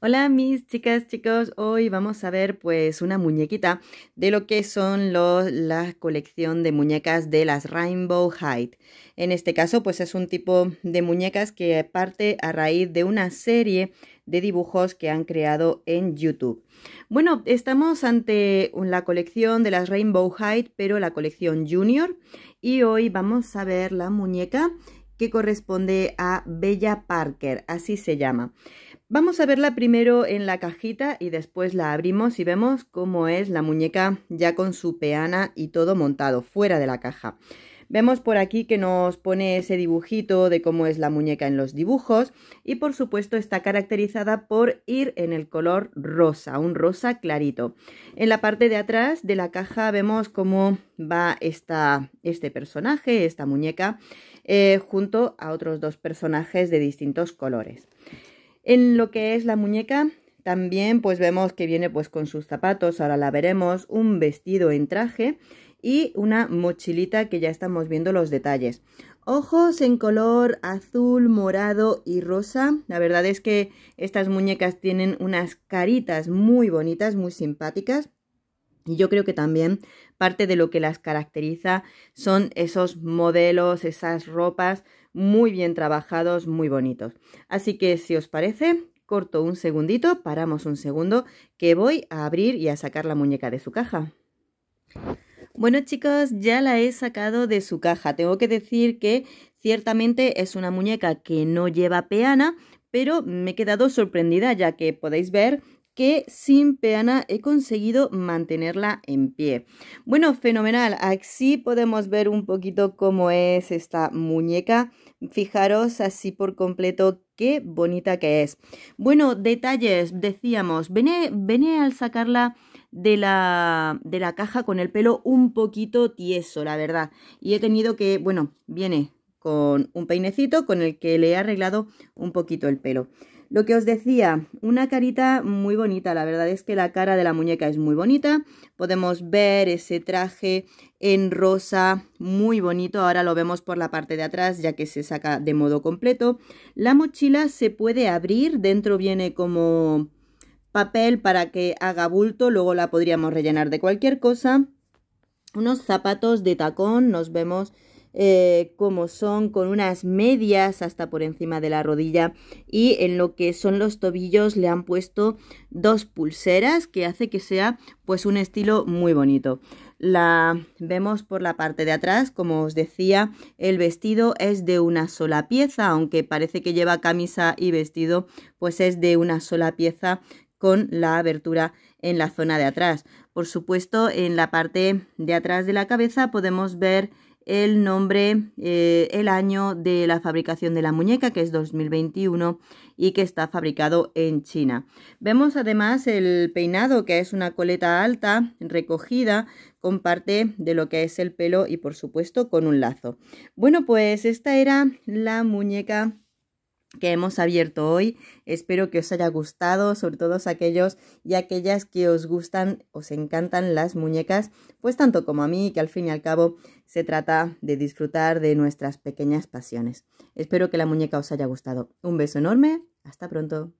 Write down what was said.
Hola mis chicas, chicos, hoy vamos a ver pues una muñequita de lo que son los, la colección de muñecas de las Rainbow Hide. En este caso pues es un tipo de muñecas que parte a raíz de una serie de dibujos que han creado en YouTube. Bueno, estamos ante la colección de las Rainbow Hide, pero la colección Junior y hoy vamos a ver la muñeca que corresponde a Bella Parker, así se llama. Vamos a verla primero en la cajita y después la abrimos y vemos cómo es la muñeca ya con su peana y todo montado fuera de la caja. Vemos por aquí que nos pone ese dibujito de cómo es la muñeca en los dibujos y por supuesto está caracterizada por ir en el color rosa, un rosa clarito. En la parte de atrás de la caja vemos cómo va esta, este personaje, esta muñeca, eh, junto a otros dos personajes de distintos colores. En lo que es la muñeca, también pues vemos que viene pues con sus zapatos, ahora la veremos, un vestido en traje y una mochilita que ya estamos viendo los detalles. Ojos en color azul, morado y rosa. La verdad es que estas muñecas tienen unas caritas muy bonitas, muy simpáticas. Y yo creo que también parte de lo que las caracteriza son esos modelos, esas ropas muy bien trabajados, muy bonitos. Así que si os parece, corto un segundito, paramos un segundo, que voy a abrir y a sacar la muñeca de su caja. Bueno chicos, ya la he sacado de su caja. Tengo que decir que ciertamente es una muñeca que no lleva peana, pero me he quedado sorprendida ya que podéis ver que sin peana he conseguido mantenerla en pie. Bueno, fenomenal. así podemos ver un poquito cómo es esta muñeca. Fijaros así por completo qué bonita que es. Bueno, detalles, decíamos, vené, al sacarla de la, de la caja con el pelo un poquito tieso, la verdad. Y he tenido que, bueno, viene con un peinecito con el que le he arreglado un poquito el pelo. Lo que os decía, una carita muy bonita, la verdad es que la cara de la muñeca es muy bonita, podemos ver ese traje en rosa, muy bonito, ahora lo vemos por la parte de atrás ya que se saca de modo completo. La mochila se puede abrir, dentro viene como papel para que haga bulto, luego la podríamos rellenar de cualquier cosa. Unos zapatos de tacón, nos vemos eh, como son con unas medias hasta por encima de la rodilla y en lo que son los tobillos le han puesto dos pulseras que hace que sea pues un estilo muy bonito. La vemos por la parte de atrás, como os decía, el vestido es de una sola pieza, aunque parece que lleva camisa y vestido, pues es de una sola pieza con la abertura en la zona de atrás. Por supuesto, en la parte de atrás de la cabeza podemos ver el nombre, eh, el año de la fabricación de la muñeca, que es 2021 y que está fabricado en China. Vemos además el peinado, que es una coleta alta, recogida, con parte de lo que es el pelo y por supuesto con un lazo. Bueno, pues esta era la muñeca que hemos abierto hoy. Espero que os haya gustado, sobre todo aquellos y aquellas que os gustan, os encantan las muñecas, pues tanto como a mí, que al fin y al cabo se trata de disfrutar de nuestras pequeñas pasiones. Espero que la muñeca os haya gustado. Un beso enorme, hasta pronto.